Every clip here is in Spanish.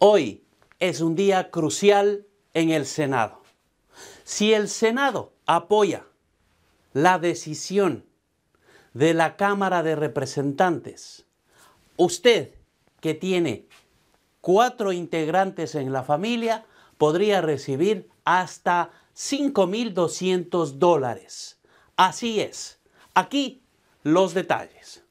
Hoy es un día crucial en el Senado. Si el Senado apoya la decisión de la Cámara de Representantes, usted que tiene cuatro integrantes en la familia podría recibir hasta 5.200 dólares. Así es. Aquí los detalles.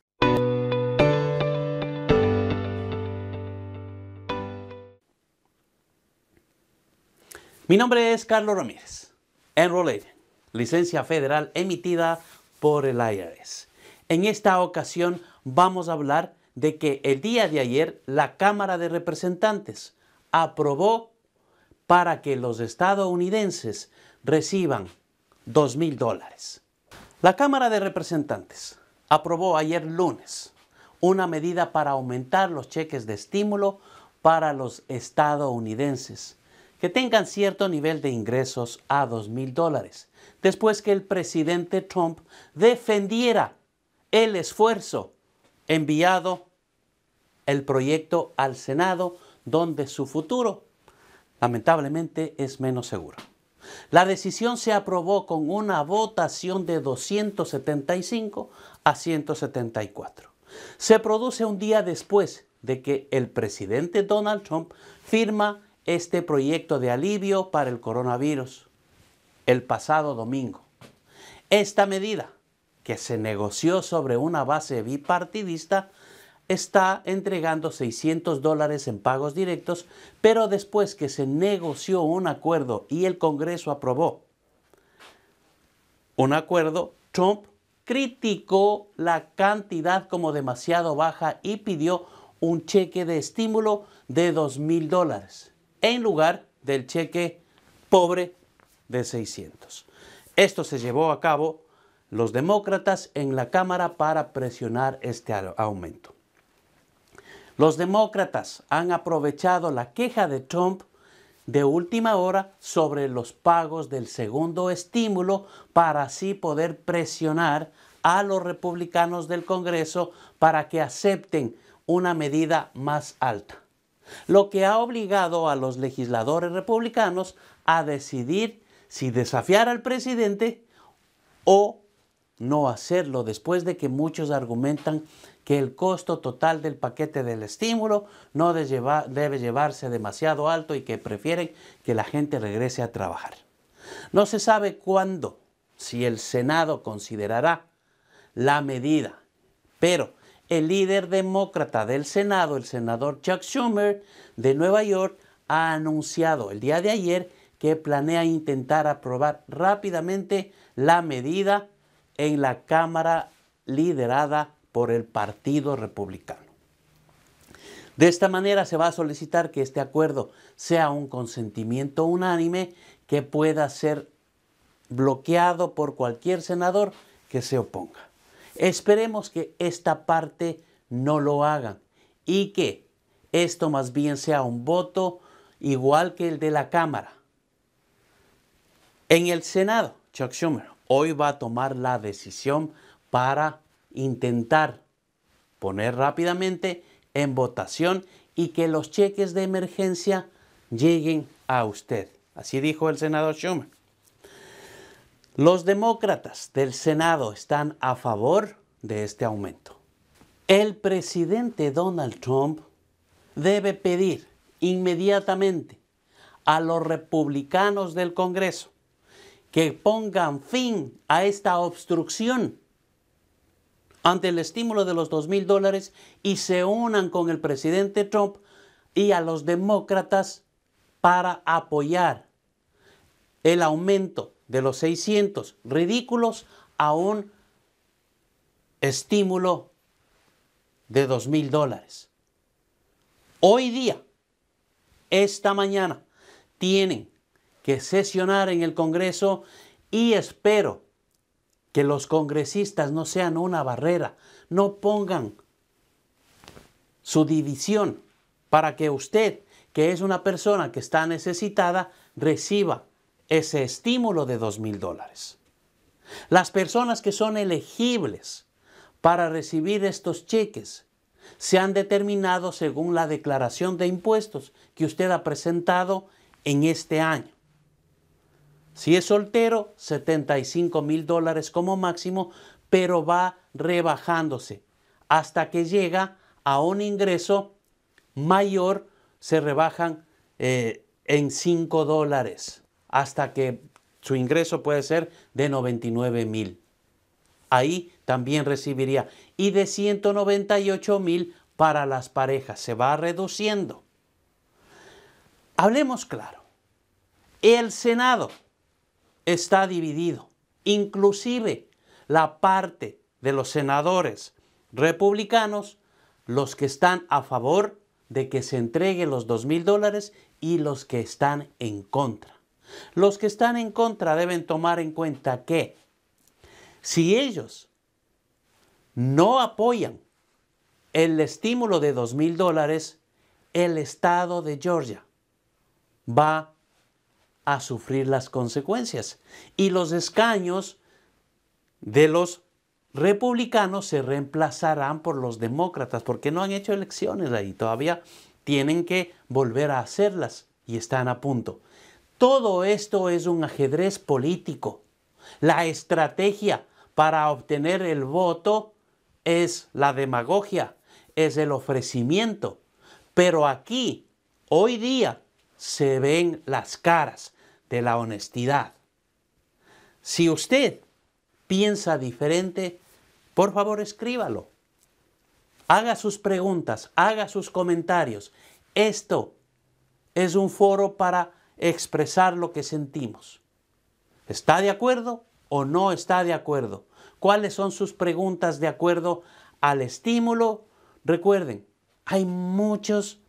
Mi nombre es Carlos Ramírez, Enroll licencia federal emitida por el IRS. En esta ocasión vamos a hablar de que el día de ayer la Cámara de Representantes aprobó para que los estadounidenses reciban $2,000. mil dólares. La Cámara de Representantes aprobó ayer lunes una medida para aumentar los cheques de estímulo para los estadounidenses que tengan cierto nivel de ingresos a dos mil dólares, después que el presidente Trump defendiera el esfuerzo enviado el proyecto al Senado, donde su futuro lamentablemente es menos seguro. La decisión se aprobó con una votación de 275 a 174. Se produce un día después de que el presidente Donald Trump firma este proyecto de alivio para el coronavirus el pasado domingo. Esta medida, que se negoció sobre una base bipartidista, está entregando 600 dólares en pagos directos, pero después que se negoció un acuerdo y el Congreso aprobó un acuerdo, Trump criticó la cantidad como demasiado baja y pidió un cheque de estímulo de 2.000 mil dólares en lugar del cheque pobre de 600. Esto se llevó a cabo los demócratas en la Cámara para presionar este aumento. Los demócratas han aprovechado la queja de Trump de última hora sobre los pagos del segundo estímulo para así poder presionar a los republicanos del Congreso para que acepten una medida más alta lo que ha obligado a los legisladores republicanos a decidir si desafiar al presidente o no hacerlo, después de que muchos argumentan que el costo total del paquete del estímulo no debe llevarse demasiado alto y que prefieren que la gente regrese a trabajar. No se sabe cuándo, si el Senado considerará la medida, pero el líder demócrata del Senado, el senador Chuck Schumer de Nueva York, ha anunciado el día de ayer que planea intentar aprobar rápidamente la medida en la Cámara liderada por el Partido Republicano. De esta manera se va a solicitar que este acuerdo sea un consentimiento unánime que pueda ser bloqueado por cualquier senador que se oponga. Esperemos que esta parte no lo hagan y que esto más bien sea un voto igual que el de la Cámara. En el Senado, Chuck Schumer hoy va a tomar la decisión para intentar poner rápidamente en votación y que los cheques de emergencia lleguen a usted. Así dijo el senador Schumer. Los demócratas del Senado están a favor de este aumento. El presidente Donald Trump debe pedir inmediatamente a los republicanos del Congreso que pongan fin a esta obstrucción ante el estímulo de los dos mil dólares y se unan con el presidente Trump y a los demócratas para apoyar el aumento de los 600, ridículos a un estímulo de 2 mil dólares. Hoy día, esta mañana, tienen que sesionar en el Congreso y espero que los congresistas no sean una barrera, no pongan su división para que usted, que es una persona que está necesitada, reciba ese estímulo de dos mil dólares. Las personas que son elegibles para recibir estos cheques se han determinado según la declaración de impuestos que usted ha presentado en este año. Si es soltero, 75 mil dólares como máximo, pero va rebajándose hasta que llega a un ingreso mayor, se rebajan eh, en 5 dólares hasta que su ingreso puede ser de 99 mil. Ahí también recibiría. Y de 198 mil para las parejas. Se va reduciendo. Hablemos claro. El Senado está dividido. Inclusive la parte de los senadores republicanos, los que están a favor de que se entreguen los 2 mil dólares y los que están en contra. Los que están en contra deben tomar en cuenta que si ellos no apoyan el estímulo de dos mil dólares, el estado de Georgia va a sufrir las consecuencias y los escaños de los republicanos se reemplazarán por los demócratas porque no han hecho elecciones ahí, todavía tienen que volver a hacerlas y están a punto. Todo esto es un ajedrez político. La estrategia para obtener el voto es la demagogia, es el ofrecimiento. Pero aquí, hoy día, se ven las caras de la honestidad. Si usted piensa diferente, por favor escríbalo. Haga sus preguntas, haga sus comentarios. Esto es un foro para expresar lo que sentimos. ¿Está de acuerdo o no está de acuerdo? ¿Cuáles son sus preguntas de acuerdo al estímulo? Recuerden, hay muchos,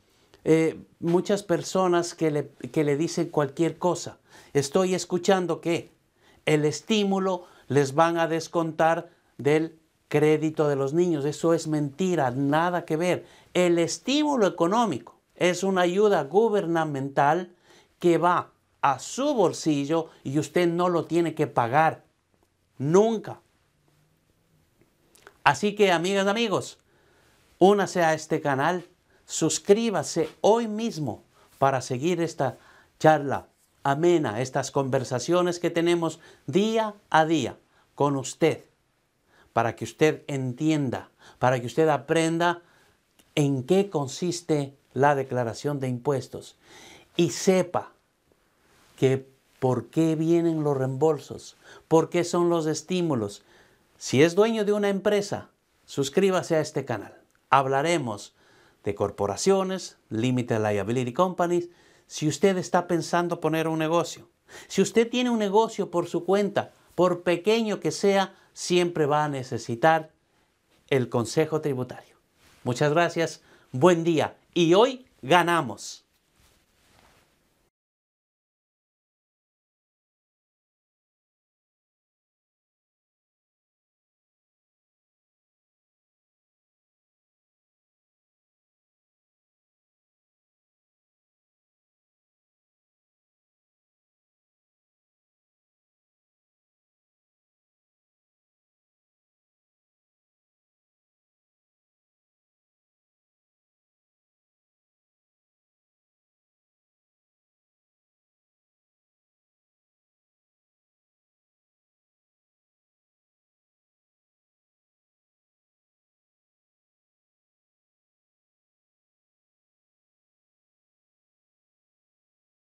eh, muchas personas que le, que le dicen cualquier cosa. Estoy escuchando que el estímulo les van a descontar del crédito de los niños. Eso es mentira, nada que ver. El estímulo económico es una ayuda gubernamental que va a su bolsillo y usted no lo tiene que pagar. Nunca. Así que, amigas, amigos, únase a este canal, suscríbase hoy mismo para seguir esta charla amena, estas conversaciones que tenemos día a día con usted, para que usted entienda, para que usted aprenda en qué consiste la declaración de impuestos y sepa que por qué vienen los reembolsos, por qué son los estímulos. Si es dueño de una empresa, suscríbase a este canal. Hablaremos de corporaciones, Limited Liability Companies, si usted está pensando poner un negocio. Si usted tiene un negocio por su cuenta, por pequeño que sea, siempre va a necesitar el consejo tributario. Muchas gracias, buen día y hoy ganamos.